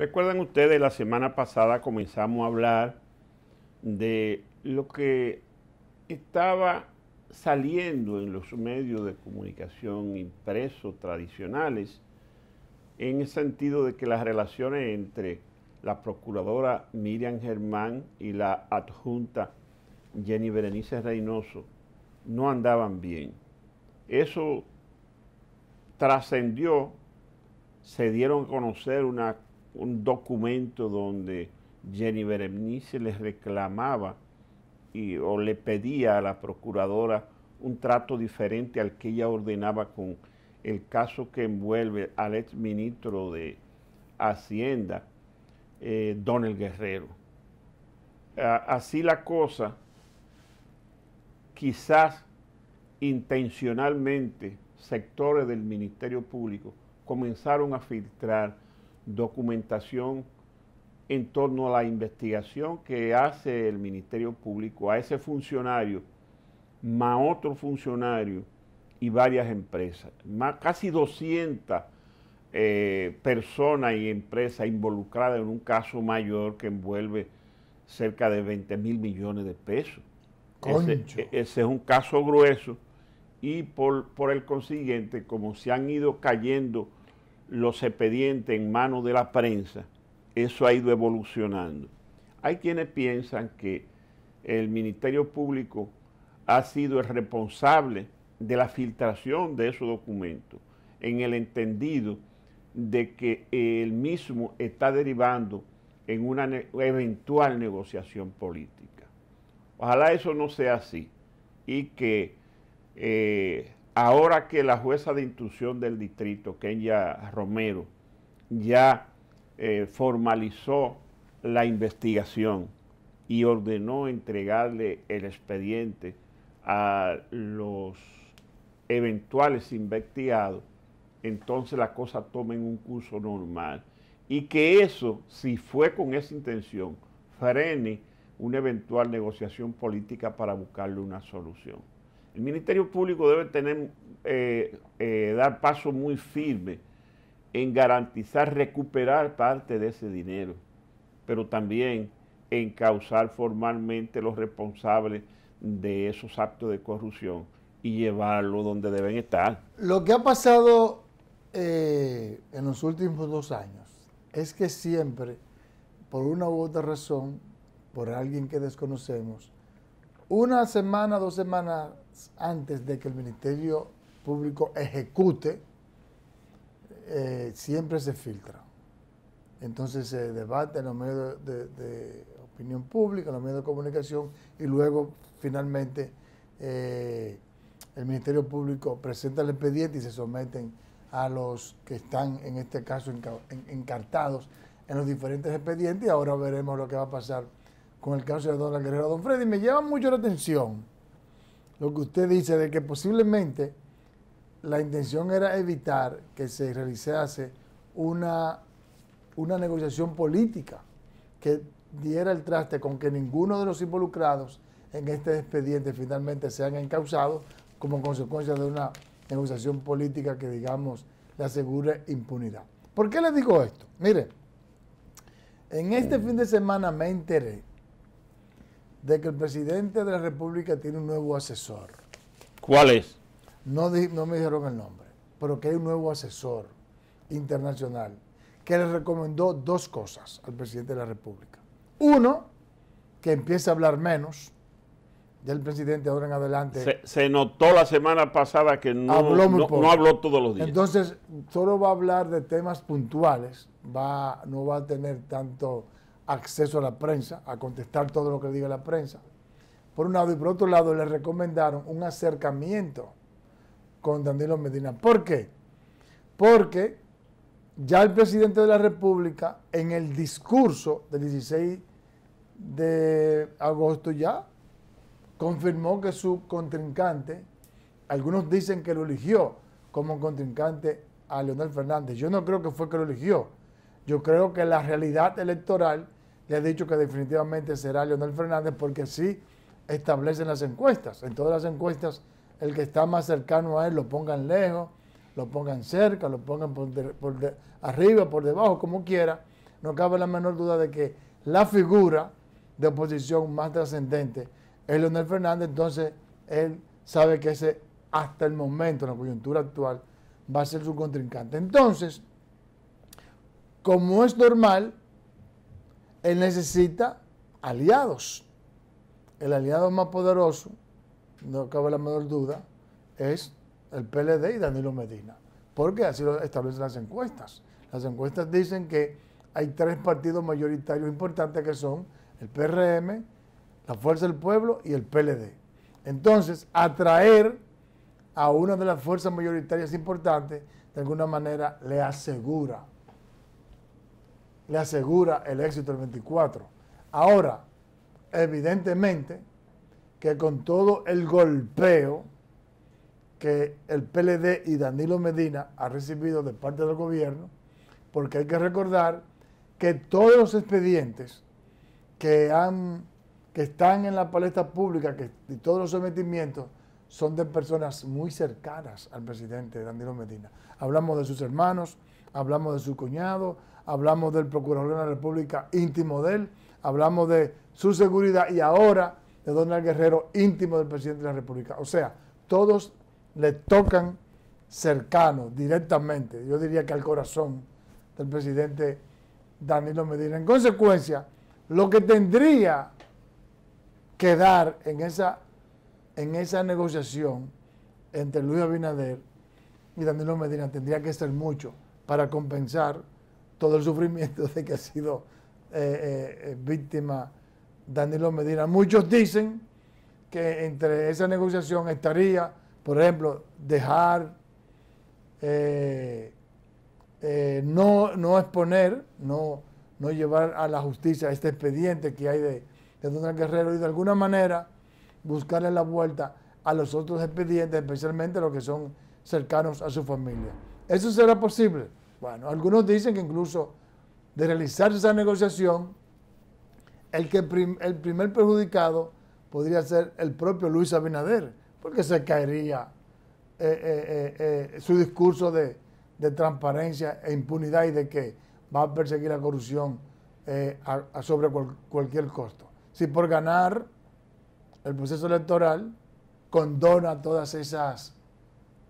Recuerdan ustedes, la semana pasada comenzamos a hablar de lo que estaba saliendo en los medios de comunicación impresos tradicionales, en el sentido de que las relaciones entre la procuradora Miriam Germán y la adjunta Jenny Berenice Reynoso no andaban bien. Eso trascendió, se dieron a conocer una un documento donde Jenny Berenice le reclamaba y, o le pedía a la procuradora un trato diferente al que ella ordenaba con el caso que envuelve al ex ministro de Hacienda, eh, Donel Guerrero. así la cosa, quizás intencionalmente sectores del Ministerio Público comenzaron a filtrar documentación en torno a la investigación que hace el Ministerio Público a ese funcionario, más otro funcionario y varias empresas, más casi 200 eh, personas y empresas involucradas en un caso mayor que envuelve cerca de 20 mil millones de pesos. Ese, e, ese, es un caso grueso y por, por el consiguiente, como se han ido cayendo los expedientes en manos de la prensa, eso ha ido evolucionando. Hay quienes piensan que el Ministerio Público ha sido el responsable de la filtración de esos documentos, en el entendido de que el mismo está derivando en una eventual negociación política. Ojalá eso no sea así y que eh, ahora que la jueza de instrucción del distrito, Kenya Romero, ya eh, formalizó la investigación y ordenó entregarle el expediente a los eventuales investigados, entonces la cosa toma un curso normal. Y que eso, si fue con esa intención, frene una eventual negociación política para buscarle una solución. El Ministerio Público debe tener, eh, eh, dar paso muy firme en garantizar recuperar parte de ese dinero, pero también en causar formalmente los responsables de esos actos de corrupción y llevarlo donde deben estar. Lo que ha pasado eh, en los últimos dos años es que siempre, por una u otra razón, por alguien que desconocemos, una semana, dos semanas antes de que el Ministerio Público ejecute, eh, siempre se filtra. Entonces se debate en los medios de, opinión pública, en los medios de comunicación y luego finalmente eh, el Ministerio Público presenta el expediente y se someten a los que están en este caso encartados en los diferentes expedientes y ahora veremos lo que va a pasar con el caso de la Guerrero. Don Freddy, me llama mucho la atención lo que usted dice de que posiblemente la intención era evitar que se realizase una, una negociación política que diera el traste con que ninguno de los involucrados en este expediente finalmente sean encausados como consecuencia de una negociación política que, digamos, le asegure impunidad. ¿Por qué le digo esto? Mire, en este fin de semana me enteré de que el presidente de la República tiene un nuevo asesor. ¿Cuál es? No, me dijeron el nombre, pero que hay un nuevo asesor internacional que le recomendó dos cosas al presidente de la República. Uno, que empiece a hablar menos. del presidente ahora en adelante... Se, notó la semana pasada que no habló, no todos los días. Entonces, solo va a hablar de temas puntuales, va, no va a tener tanto acceso a la prensa, a contestar todo lo que diga la prensa. Por un lado, y por otro lado, le recomendaron un acercamiento con Danilo Medina. ¿Por qué? Porque ya el presidente de la República, en el discurso del 16 de agosto ya, confirmó que su contrincante, algunos dicen que lo eligió como contrincante a Leonel Fernández. Yo no creo que fue que lo eligió yo creo que la realidad electoral le ha dicho que definitivamente será Leonel Fernández porque sí establecen las encuestas. En todas las encuestas, el que está más cercano a él lo pongan lejos, lo pongan cerca, lo pongan por, arriba, por debajo, como quiera. No cabe la menor duda de que la figura de oposición más trascendente es Leonel Fernández, entonces él sabe que ese, hasta el momento, en la coyuntura actual, va a ser su contrincante. Entonces, como es normal, él necesita aliados. El aliado más poderoso, no cabe la menor duda, es el PLD y Danilo Medina. Porque así lo establecen las encuestas. Las encuestas dicen que hay tres partidos mayoritarios importantes que son el PRM, la Fuerza del Pueblo y el PLD. Entonces, atraer a una de las fuerzas mayoritarias importantes, de alguna manera, le asegura le asegura el éxito del 24. Ahora, evidentemente que con todo el golpeo que el PLD y Danilo Medina ha recibido de parte del gobierno, porque hay que recordar que todos los expedientes que, han, que están en la palestra pública que, y todos los sometimientos son de personas muy cercanas al presidente Danilo Medina. Hablamos de sus hermanos, hablamos de su cuñado, hablamos del Procurador de la República íntimo de él, hablamos de su seguridad y ahora de Donald Guerrero íntimo del presidente de la República. O sea, todos le tocan cercano, directamente, yo diría que al corazón del presidente Danilo Medina. En consecuencia, lo que tendría que dar en esa, en esa negociación entre Luis Abinader y Danilo Medina tendría que ser mucho para compensar todo el sufrimiento de que ha sido eh, eh, víctima Danilo Medina. Muchos dicen que entre esa negociación estaría, por ejemplo, dejar, eh, no, exponer, no, no llevar a la justicia este expediente que hay de, de Donald Guerrero y de alguna manera buscarle la vuelta a los otros expedientes, especialmente los que son cercanos a su familia. Eso será posible. Bueno, algunos dicen que incluso de realizar esa negociación, el, que el primer perjudicado podría ser el propio Luis Abinader, porque se caería eh, eh, eh, su discurso de, transparencia e impunidad y de que va a perseguir la corrupción a, sobre cualquier costo. Si por ganar el proceso electoral condona todas esas,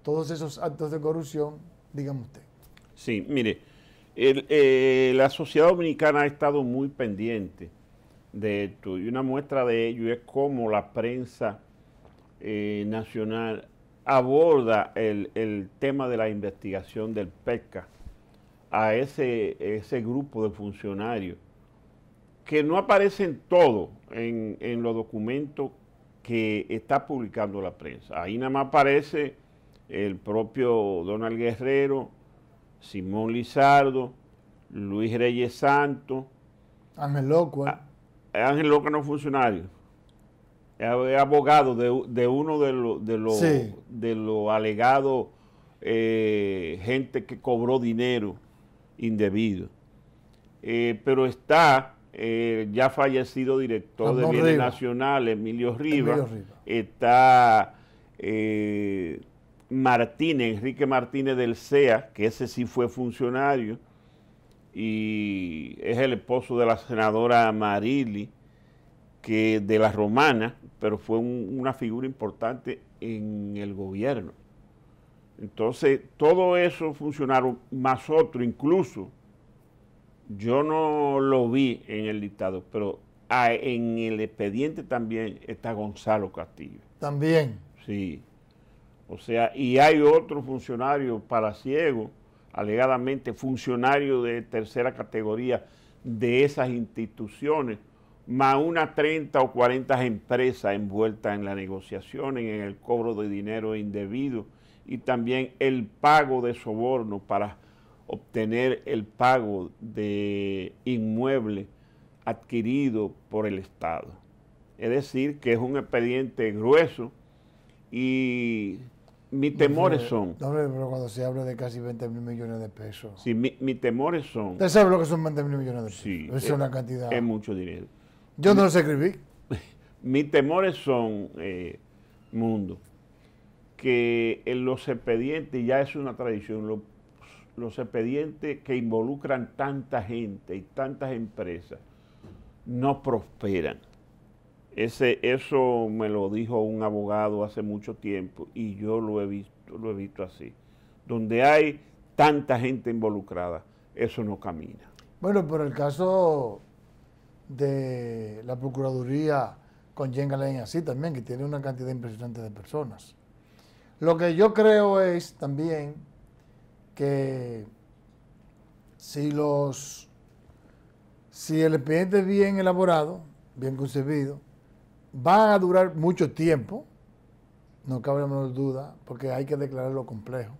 todos esos actos de corrupción, dígame usted. Sí, mire, eh, la sociedad dominicana ha estado muy pendiente de esto y una muestra de ello es cómo la prensa eh, nacional aborda el, tema de la investigación del PECA a ese, ese grupo de funcionarios que no aparecen todo en, en, los documentos que está publicando la prensa. Ahí nada más aparece el propio Donald Guerrero, Simón Lizardo, Luis Reyes Santo. Ángel Loco. ¿eh? Ah, eh, Ángel Loca no es funcionario. Es abogado de, uno de los de alegados eh, gente que cobró dinero indebido. pero está ya fallecido director de Bienes nacional, Nacionales, Emilio Rivas. Está Martínez, Enrique Martínez del CEA, que ese sí fue funcionario y es el esposo de la senadora Marili, que de la romana, pero fue una figura importante en el gobierno. Entonces, todo eso funcionaron, más otro incluso, yo no lo vi en el dictado, pero ah, en el expediente también está Gonzalo Castillo. También. Sí. O sea, y hay otro funcionario para ciego, alegadamente funcionario de tercera categoría de esas instituciones, más unas 30 o 40 empresas envueltas en la negociación, en el cobro de dinero indebido y también el pago de soborno para obtener el pago de inmueble adquirido por el Estado. Es decir, que es un expediente grueso y mis temores son. No, pero cuando se habla de casi 20 mil millones de pesos. Sí, mi, mis temores son. Usted sabe lo que son 20 mil millones de pesos. Sí. es, una cantidad. Es mucho dinero. Yo no los escribí. mis temores son, eh, mundo, que en los expedientes, ya es una tradición, los expedientes que involucran tanta gente y tantas empresas no prosperan ese, eso me lo dijo un abogado hace mucho tiempo y yo lo he visto, lo he visto así. Donde hay tanta gente involucrada, eso no camina. Bueno, por el caso de la Procuraduría con Jenga así también, que tiene una cantidad impresionante de personas. Lo que yo creo es también que si los si el expediente es bien elaborado, bien concebido, Va a durar mucho tiempo, no cabe la duda, porque hay que declarar lo complejo.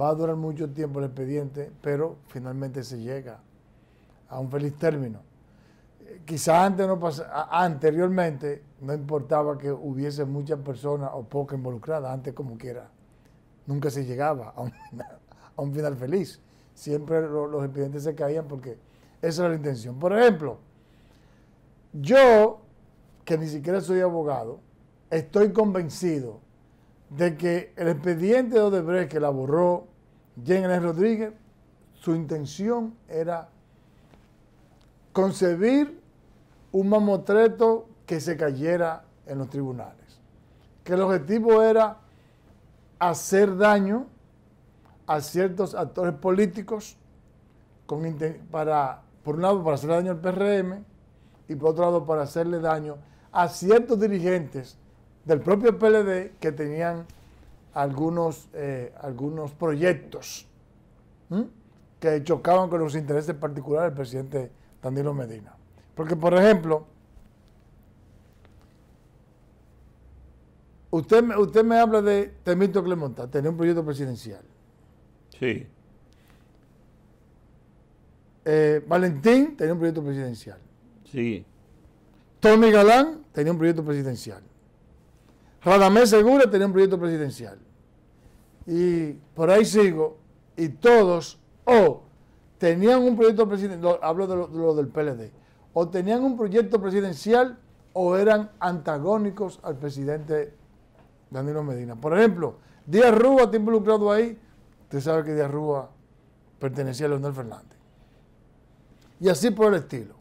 Va a durar mucho tiempo el expediente, pero finalmente se llega a un feliz término. Quizá antes no anteriormente no importaba que hubiese muchas personas o pocas involucradas, antes como quiera. Nunca se llegaba a un final, feliz. Siempre los expedientes se caían porque esa era la intención. Por ejemplo, yo que ni siquiera soy abogado, estoy convencido de que el expediente de Odebrecht que la borró Jenner Rodríguez, su intención era concebir un mamotreto que se cayera en los tribunales. Que el objetivo era hacer daño a ciertos actores políticos para, por un lado, para hacerle daño al PRM y por otro lado, para hacerle daño a ciertos dirigentes del propio PLD que tenían algunos, eh, algunos proyectos que chocaban con los intereses particulares del presidente Danilo Medina. Porque, por ejemplo, usted, me habla de Temito Clemonta, tenía un proyecto presidencial. Sí. Eh, Valentín tenía un proyecto presidencial. Sí. Tommy Galán tenía un proyecto presidencial. Radamés Segura tenía un proyecto presidencial. Y por ahí sigo. Y todos o tenían un proyecto presidencial, hablo de lo, del PLD, o tenían un proyecto presidencial o eran antagónicos al presidente Danilo Medina. Por ejemplo, Díaz Rúa está involucrado ahí. Usted sabe que Díaz Rúa pertenecía a Leonel Fernández. Y así por el estilo.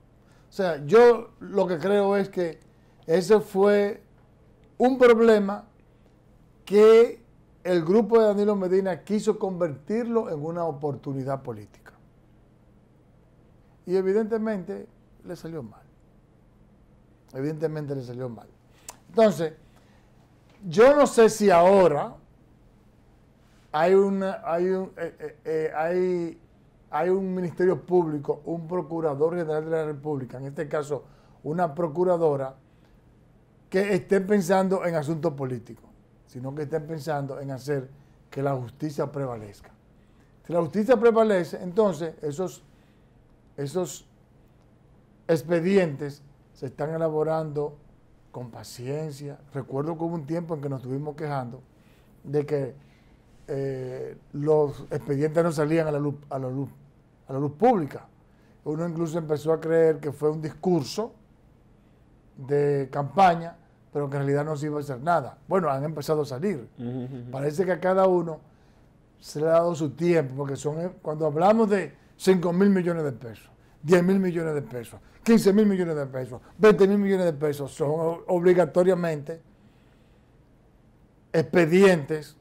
O sea, yo lo que creo es que ese fue un problema que el grupo de Danilo Medina quiso convertirlo en una oportunidad política. Y evidentemente le salió mal. Evidentemente le salió mal. Entonces, yo no sé si ahora hay una, hay, un, eh, eh, eh, hay hay un ministerio público, un procurador general de la República, en este caso una procuradora, que esté pensando en asuntos políticos, sino que esté pensando en hacer que la justicia prevalezca. Si la justicia prevalece, entonces esos, esos expedientes se están elaborando con paciencia. Recuerdo que hubo un tiempo en que nos estuvimos quejando de que eh, los expedientes no salían a la, luz, a la luz a la luz pública. Uno incluso empezó a creer que fue un discurso de campaña, pero que en realidad no se iba a hacer nada. Bueno, han empezado a salir. Parece que a cada uno se le ha dado su tiempo, porque son eh, cuando hablamos de 5 mil millones de pesos, 10 mil millones de pesos, 15 mil millones de pesos, 20 mil millones de pesos, son obligatoriamente expedientes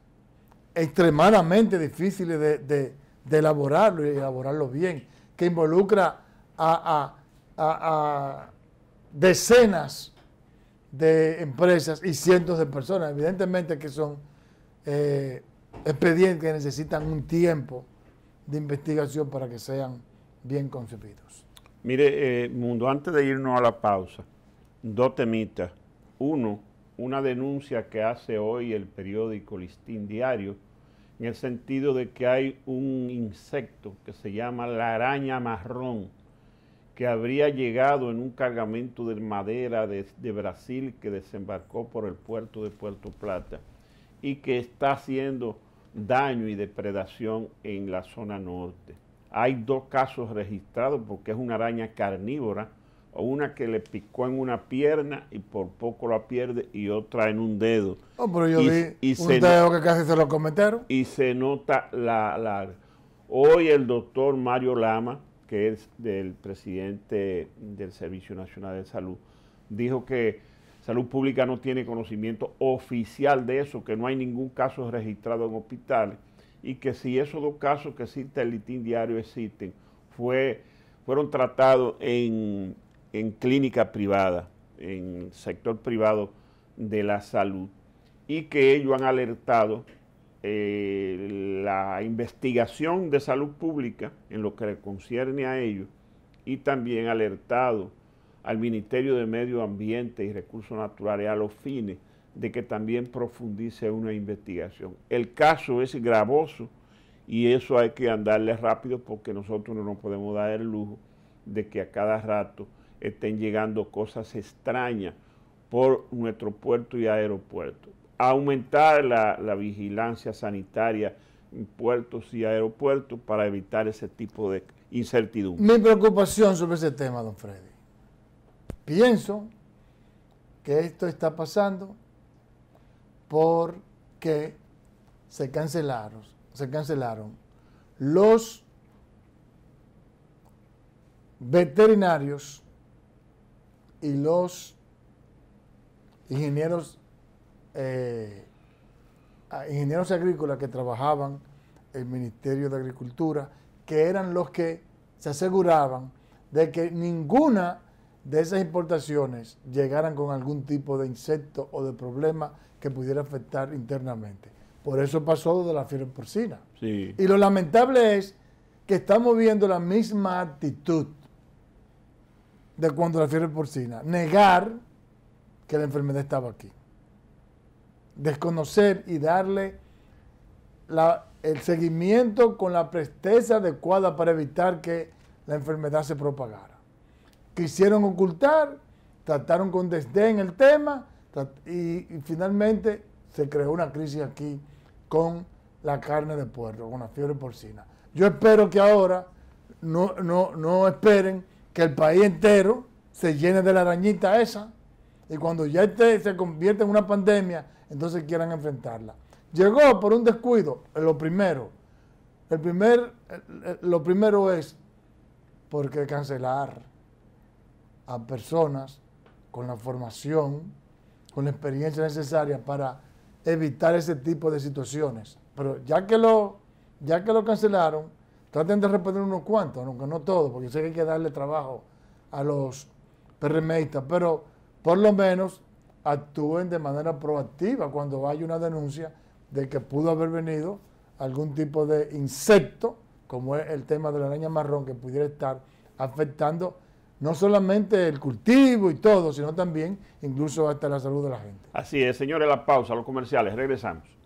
extremadamente difíciles de de elaborarlo y elaborarlo bien, que involucra a, decenas de empresas y cientos de personas. Evidentemente que son eh, expedientes que necesitan un tiempo de investigación para que sean bien concebidos. Mire, eh, Mundo, antes de irnos a la pausa, dos temitas. Uno, una denuncia que hace hoy el periódico Listín Diario en el sentido de que hay un insecto que se llama la araña marrón, que habría llegado en un cargamento de madera de, Brasil que desembarcó por el puerto de Puerto Plata y que está haciendo daño y depredación en la zona norte. Hay dos casos registrados porque es una araña carnívora una que le picó en una pierna y por poco la pierde y otra en un dedo. No, pero yo vi un dedo que casi se lo cometieron. Y se nota la, la... Hoy el doctor Mario Lama, que es del presidente del Servicio Nacional de Salud, dijo que Salud Pública no tiene conocimiento oficial de eso, que no hay ningún caso registrado en hospitales y que si esos dos casos que existe el litín diario existen, fue, fueron tratados en en clínica privada, en sector privado de la salud, y que ellos han alertado eh, la investigación de salud pública en lo que le concierne a ellos y también alertado al Ministerio de Medio Ambiente y Recursos Naturales a los fines de que también profundice una investigación. El caso es gravoso y eso hay que andarle rápido porque nosotros no nos podemos dar el lujo de que a cada rato estén llegando cosas extrañas por nuestro puerto y aeropuerto. Aumentar la, la vigilancia sanitaria en puertos y aeropuertos para evitar ese tipo de incertidumbre. Mi preocupación sobre ese tema, don Freddy. Pienso que esto está pasando porque se cancelaron, se cancelaron los veterinarios y los ingenieros, eh, ingenieros agrícolas que trabajaban en el Ministerio de Agricultura, que eran los que se aseguraban de que ninguna de esas importaciones llegaran con algún tipo de insecto o de problema que pudiera afectar internamente. Por eso pasó de la fiebre porcina. Y lo lamentable es que estamos viendo la misma actitud de cuando la fiebre porcina. Negar que la enfermedad estaba aquí. Desconocer y darle el seguimiento con la presteza adecuada para evitar que la enfermedad se propagara. Quisieron ocultar, trataron con desdén el tema y, finalmente se creó una crisis aquí con la carne de puerto, con la fiebre porcina. Yo espero que ahora no, no esperen que el país entero se llene de la arañita esa y cuando ya se convierte en una pandemia, entonces quieran enfrentarla. Llegó por un descuido, eh, lo primero. El primer, eh, eh, lo primero es porque cancelar a personas con la formación, con la experiencia necesaria para evitar ese tipo de situaciones. Pero ya que lo, ya que lo cancelaron, Traten de responder unos cuantos, aunque no todos, porque sé que hay que darle trabajo a los PRMistas, pero por lo menos actúen de manera proactiva cuando haya una denuncia de que pudo haber venido algún tipo de insecto, como es el tema de la araña marrón, que pudiera estar afectando no solamente el cultivo y todo, sino también incluso hasta la salud de la gente. Así es, señores, la pausa, los comerciales, regresamos.